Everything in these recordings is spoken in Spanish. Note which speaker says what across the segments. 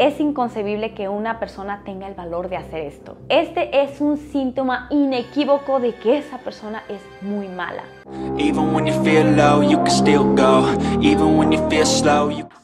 Speaker 1: Es inconcebible que una persona tenga el valor de hacer esto. Este es un síntoma inequívoco de que esa persona es muy mala.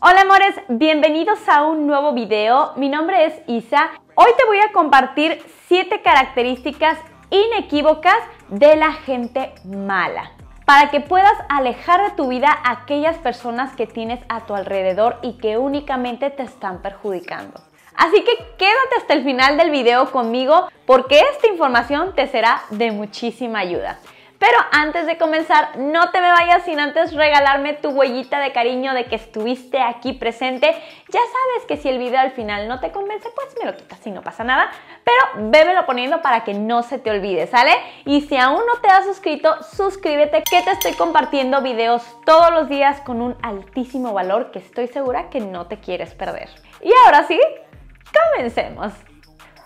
Speaker 1: Hola amores, bienvenidos a un nuevo video. Mi nombre es Isa. Hoy te voy a compartir 7 características inequívocas de la gente mala para que puedas alejar de tu vida a aquellas personas que tienes a tu alrededor y que únicamente te están perjudicando. Así que quédate hasta el final del video conmigo porque esta información te será de muchísima ayuda. Pero antes de comenzar, no te me vayas sin antes regalarme tu huellita de cariño de que estuviste aquí presente. Ya sabes que si el video al final no te convence, pues me lo quitas y no pasa nada. Pero vémelo poniendo para que no se te olvide, ¿sale? Y si aún no te has suscrito, suscríbete que te estoy compartiendo videos todos los días con un altísimo valor que estoy segura que no te quieres perder. Y ahora sí, comencemos.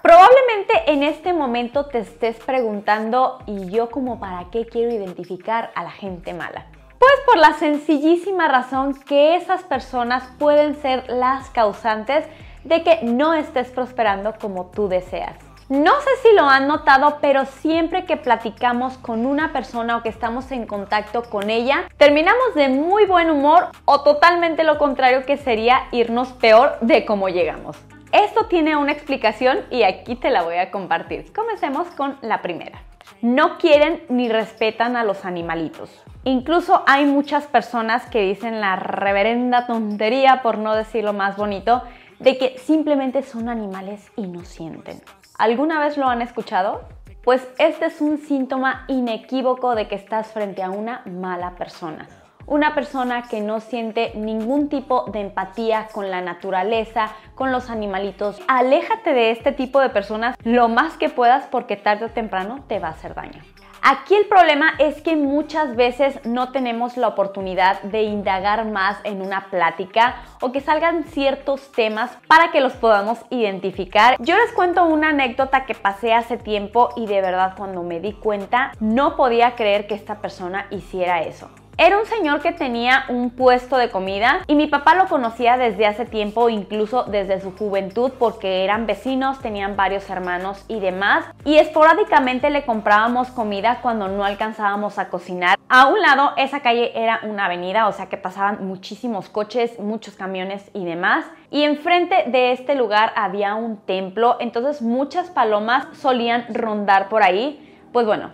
Speaker 1: Probablemente en este momento te estés preguntando, ¿y yo como para qué quiero identificar a la gente mala? Pues por la sencillísima razón que esas personas pueden ser las causantes de que no estés prosperando como tú deseas. No sé si lo han notado, pero siempre que platicamos con una persona o que estamos en contacto con ella, terminamos de muy buen humor o totalmente lo contrario que sería irnos peor de cómo llegamos. Esto tiene una explicación y aquí te la voy a compartir. Comencemos con la primera. No quieren ni respetan a los animalitos. Incluso hay muchas personas que dicen la reverenda tontería, por no decir lo más bonito, de que simplemente son animales inocentes. ¿Alguna vez lo han escuchado? Pues este es un síntoma inequívoco de que estás frente a una mala persona una persona que no siente ningún tipo de empatía con la naturaleza, con los animalitos. Aléjate de este tipo de personas lo más que puedas porque tarde o temprano te va a hacer daño. Aquí el problema es que muchas veces no tenemos la oportunidad de indagar más en una plática o que salgan ciertos temas para que los podamos identificar. Yo les cuento una anécdota que pasé hace tiempo y de verdad cuando me di cuenta no podía creer que esta persona hiciera eso. Era un señor que tenía un puesto de comida y mi papá lo conocía desde hace tiempo, incluso desde su juventud, porque eran vecinos, tenían varios hermanos y demás. Y esporádicamente le comprábamos comida cuando no alcanzábamos a cocinar. A un lado, esa calle era una avenida, o sea que pasaban muchísimos coches, muchos camiones y demás. Y enfrente de este lugar había un templo, entonces muchas palomas solían rondar por ahí. Pues bueno,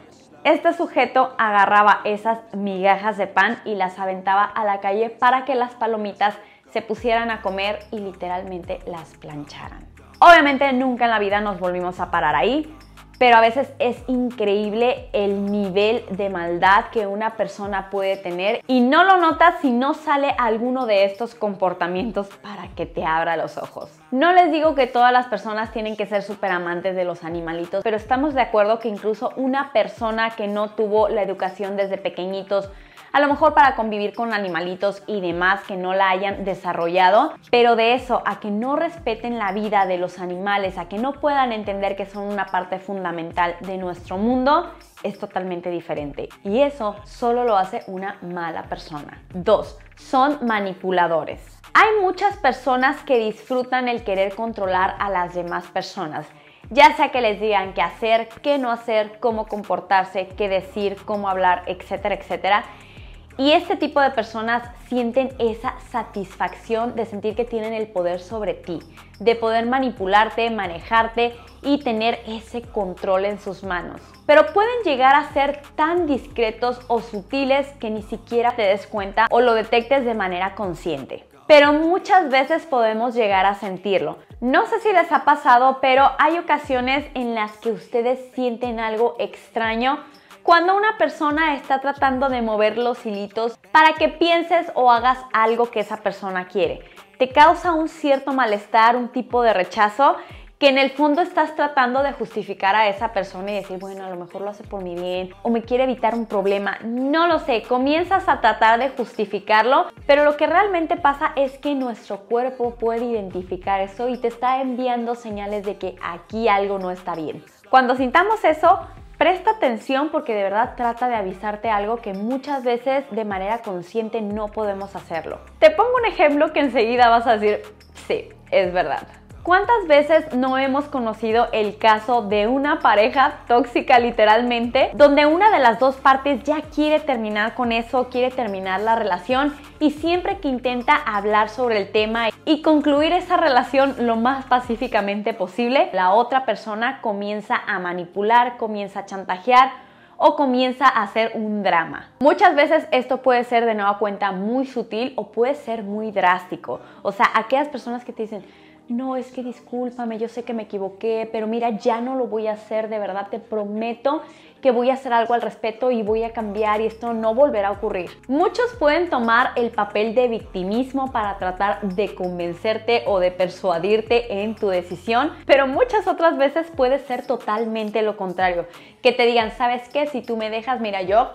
Speaker 1: este sujeto agarraba esas migajas de pan y las aventaba a la calle para que las palomitas se pusieran a comer y literalmente las plancharan. Obviamente nunca en la vida nos volvimos a parar ahí, pero a veces es increíble el nivel de maldad que una persona puede tener y no lo notas si no sale alguno de estos comportamientos para que te abra los ojos. No les digo que todas las personas tienen que ser súper amantes de los animalitos, pero estamos de acuerdo que incluso una persona que no tuvo la educación desde pequeñitos, a lo mejor para convivir con animalitos y demás que no la hayan desarrollado, pero de eso a que no respeten la vida de los animales, a que no puedan entender que son una parte fundamental de nuestro mundo, es totalmente diferente y eso solo lo hace una mala persona. 2. Son manipuladores. Hay muchas personas que disfrutan el querer controlar a las demás personas ya sea que les digan qué hacer, qué no hacer, cómo comportarse, qué decir, cómo hablar, etcétera, etcétera. Y este tipo de personas sienten esa satisfacción de sentir que tienen el poder sobre ti, de poder manipularte, manejarte y tener ese control en sus manos. Pero pueden llegar a ser tan discretos o sutiles que ni siquiera te des cuenta o lo detectes de manera consciente pero muchas veces podemos llegar a sentirlo. No sé si les ha pasado, pero hay ocasiones en las que ustedes sienten algo extraño cuando una persona está tratando de mover los hilitos para que pienses o hagas algo que esa persona quiere. Te causa un cierto malestar, un tipo de rechazo que en el fondo estás tratando de justificar a esa persona y decir, bueno, a lo mejor lo hace por mi bien o me quiere evitar un problema, no lo sé, comienzas a tratar de justificarlo, pero lo que realmente pasa es que nuestro cuerpo puede identificar eso y te está enviando señales de que aquí algo no está bien. Cuando sintamos eso, Presta atención porque de verdad trata de avisarte algo que muchas veces de manera consciente no podemos hacerlo. Te pongo un ejemplo que enseguida vas a decir, sí, es verdad. ¿Cuántas veces no hemos conocido el caso de una pareja tóxica literalmente, donde una de las dos partes ya quiere terminar con eso, quiere terminar la relación y siempre que intenta hablar sobre el tema y concluir esa relación lo más pacíficamente posible, la otra persona comienza a manipular, comienza a chantajear o comienza a hacer un drama. Muchas veces esto puede ser de nueva cuenta muy sutil o puede ser muy drástico. O sea, aquellas personas que te dicen, no, es que discúlpame, yo sé que me equivoqué, pero mira, ya no lo voy a hacer, de verdad te prometo que voy a hacer algo al respecto y voy a cambiar y esto no volverá a ocurrir. Muchos pueden tomar el papel de victimismo para tratar de convencerte o de persuadirte en tu decisión, pero muchas otras veces puede ser totalmente lo contrario, que te digan, ¿sabes qué? Si tú me dejas, mira, yo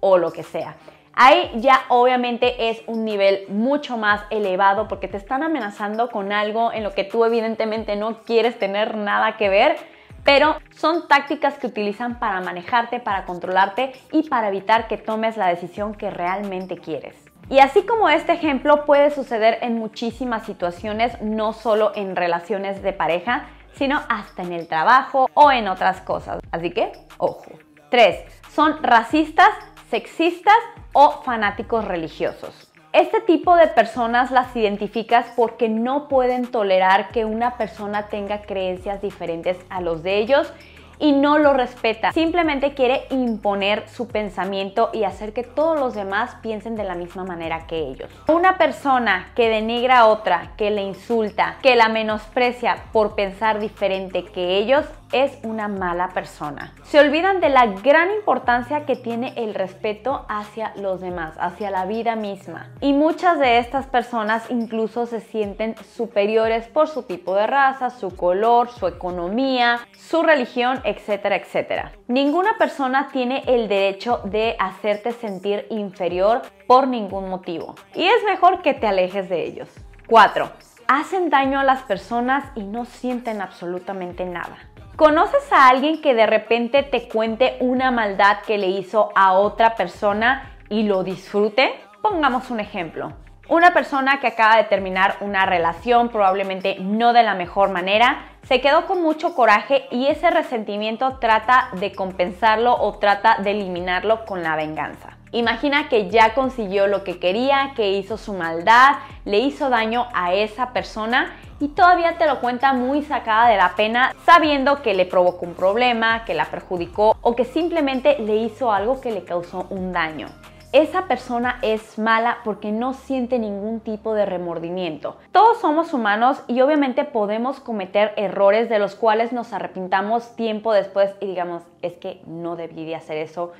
Speaker 1: o lo que sea. Ahí ya obviamente es un nivel mucho más elevado porque te están amenazando con algo en lo que tú evidentemente no quieres tener nada que ver, pero son tácticas que utilizan para manejarte, para controlarte y para evitar que tomes la decisión que realmente quieres. Y así como este ejemplo puede suceder en muchísimas situaciones, no solo en relaciones de pareja, sino hasta en el trabajo o en otras cosas. Así que, ojo. 3. Son racistas sexistas o fanáticos religiosos. Este tipo de personas las identificas porque no pueden tolerar que una persona tenga creencias diferentes a los de ellos y no lo respeta. Simplemente quiere imponer su pensamiento y hacer que todos los demás piensen de la misma manera que ellos. Una persona que denigra a otra, que le insulta, que la menosprecia por pensar diferente que ellos, es una mala persona. Se olvidan de la gran importancia que tiene el respeto hacia los demás, hacia la vida misma. Y muchas de estas personas incluso se sienten superiores por su tipo de raza, su color, su economía, su religión, etcétera, etcétera. Ninguna persona tiene el derecho de hacerte sentir inferior por ningún motivo. Y es mejor que te alejes de ellos. 4. Hacen daño a las personas y no sienten absolutamente nada. ¿Conoces a alguien que de repente te cuente una maldad que le hizo a otra persona y lo disfrute? Pongamos un ejemplo. Una persona que acaba de terminar una relación, probablemente no de la mejor manera, se quedó con mucho coraje y ese resentimiento trata de compensarlo o trata de eliminarlo con la venganza. Imagina que ya consiguió lo que quería, que hizo su maldad, le hizo daño a esa persona y todavía te lo cuenta muy sacada de la pena, sabiendo que le provocó un problema, que la perjudicó o que simplemente le hizo algo que le causó un daño. Esa persona es mala porque no siente ningún tipo de remordimiento. Todos somos humanos y obviamente podemos cometer errores de los cuales nos arrepintamos tiempo después y digamos, es que no debí de hacer eso,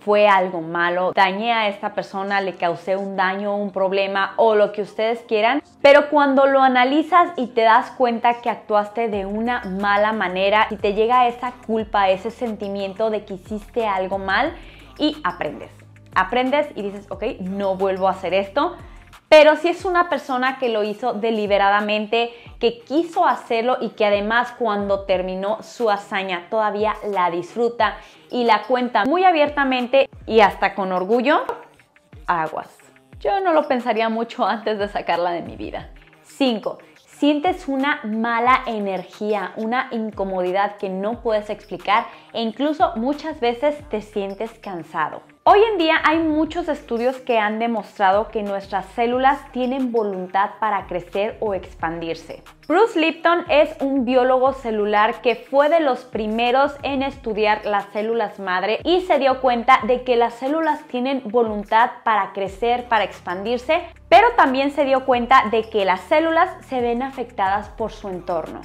Speaker 1: fue algo malo, dañé a esta persona, le causé un daño, un problema o lo que ustedes quieran. Pero cuando lo analizas y te das cuenta que actuaste de una mala manera y te llega esa culpa, ese sentimiento de que hiciste algo mal y aprendes. Aprendes y dices, ok, no vuelvo a hacer esto, pero si es una persona que lo hizo deliberadamente, que quiso hacerlo y que además cuando terminó su hazaña todavía la disfruta y la cuenta muy abiertamente y hasta con orgullo, aguas. Yo no lo pensaría mucho antes de sacarla de mi vida. 5. Sientes una mala energía, una incomodidad que no puedes explicar e incluso muchas veces te sientes cansado. Hoy en día hay muchos estudios que han demostrado que nuestras células tienen voluntad para crecer o expandirse. Bruce Lipton es un biólogo celular que fue de los primeros en estudiar las células madre y se dio cuenta de que las células tienen voluntad para crecer, para expandirse, pero también se dio cuenta de que las células se ven afectadas por su entorno.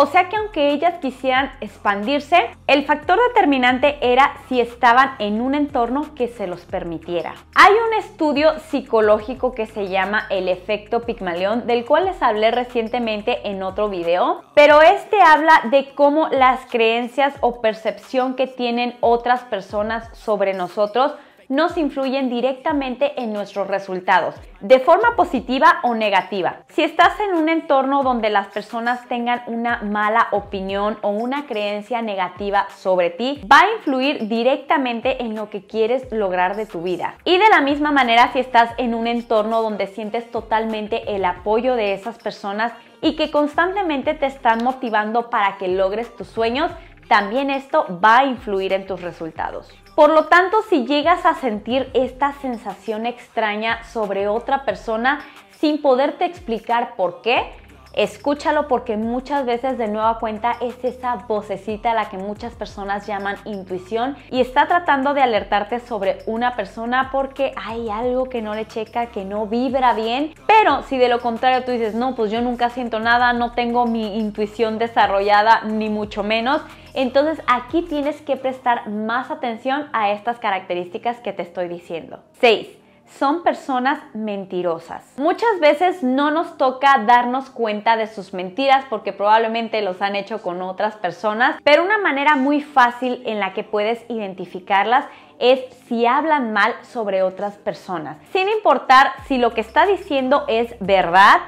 Speaker 1: O sea que aunque ellas quisieran expandirse, el factor determinante era si estaban en un entorno que se los permitiera. Hay un estudio psicológico que se llama el efecto Pigmalión, del cual les hablé recientemente en otro video, pero este habla de cómo las creencias o percepción que tienen otras personas sobre nosotros nos influyen directamente en nuestros resultados, de forma positiva o negativa. Si estás en un entorno donde las personas tengan una mala opinión o una creencia negativa sobre ti, va a influir directamente en lo que quieres lograr de tu vida. Y de la misma manera, si estás en un entorno donde sientes totalmente el apoyo de esas personas y que constantemente te están motivando para que logres tus sueños, también esto va a influir en tus resultados. Por lo tanto, si llegas a sentir esta sensación extraña sobre otra persona sin poderte explicar por qué, escúchalo porque muchas veces de nueva cuenta es esa vocecita a la que muchas personas llaman intuición y está tratando de alertarte sobre una persona porque hay algo que no le checa, que no vibra bien. Pero si de lo contrario tú dices, no, pues yo nunca siento nada, no tengo mi intuición desarrollada, ni mucho menos entonces aquí tienes que prestar más atención a estas características que te estoy diciendo. 6 son personas mentirosas. Muchas veces no nos toca darnos cuenta de sus mentiras porque probablemente los han hecho con otras personas, pero una manera muy fácil en la que puedes identificarlas es si hablan mal sobre otras personas, sin importar si lo que está diciendo es verdad,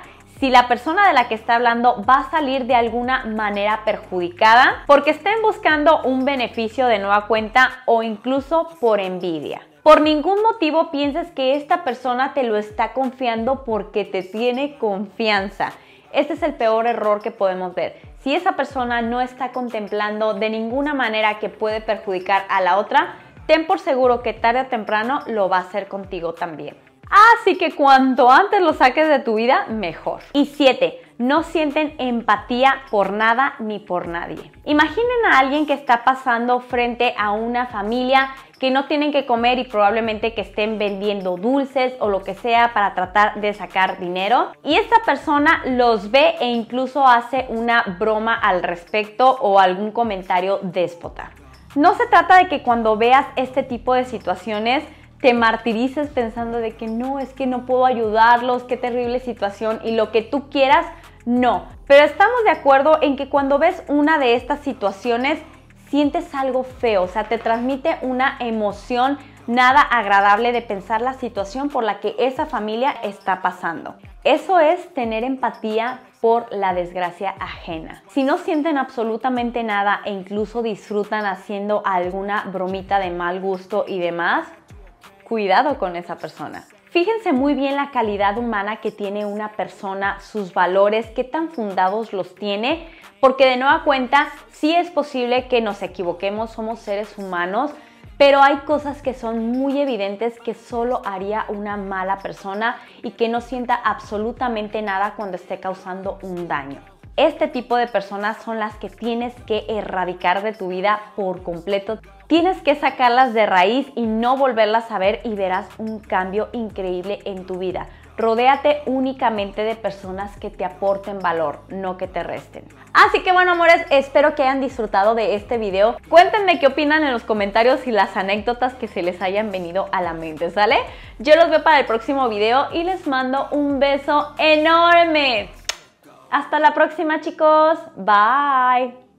Speaker 1: si la persona de la que está hablando va a salir de alguna manera perjudicada porque estén buscando un beneficio de nueva cuenta o incluso por envidia. Por ningún motivo pienses que esta persona te lo está confiando porque te tiene confianza. Este es el peor error que podemos ver. Si esa persona no está contemplando de ninguna manera que puede perjudicar a la otra, ten por seguro que tarde o temprano lo va a hacer contigo también. Así que cuanto antes lo saques de tu vida, mejor. Y siete, no sienten empatía por nada ni por nadie. Imaginen a alguien que está pasando frente a una familia que no tienen que comer y probablemente que estén vendiendo dulces o lo que sea para tratar de sacar dinero. Y esta persona los ve e incluso hace una broma al respecto o algún comentario déspota. No se trata de que cuando veas este tipo de situaciones te martirices pensando de que no, es que no puedo ayudarlos, qué terrible situación y lo que tú quieras, no. Pero estamos de acuerdo en que cuando ves una de estas situaciones, sientes algo feo, o sea, te transmite una emoción nada agradable de pensar la situación por la que esa familia está pasando. Eso es tener empatía por la desgracia ajena. Si no sienten absolutamente nada e incluso disfrutan haciendo alguna bromita de mal gusto y demás, cuidado con esa persona. Fíjense muy bien la calidad humana que tiene una persona, sus valores, qué tan fundados los tiene, porque de nueva cuenta sí es posible que nos equivoquemos, somos seres humanos, pero hay cosas que son muy evidentes que solo haría una mala persona y que no sienta absolutamente nada cuando esté causando un daño. Este tipo de personas son las que tienes que erradicar de tu vida por completo. Tienes que sacarlas de raíz y no volverlas a ver y verás un cambio increíble en tu vida. Rodéate únicamente de personas que te aporten valor, no que te resten. Así que bueno, amores, espero que hayan disfrutado de este video. Cuéntenme qué opinan en los comentarios y las anécdotas que se les hayan venido a la mente, ¿sale? Yo los veo para el próximo video y les mando un beso enorme. Hasta la próxima, chicos. Bye.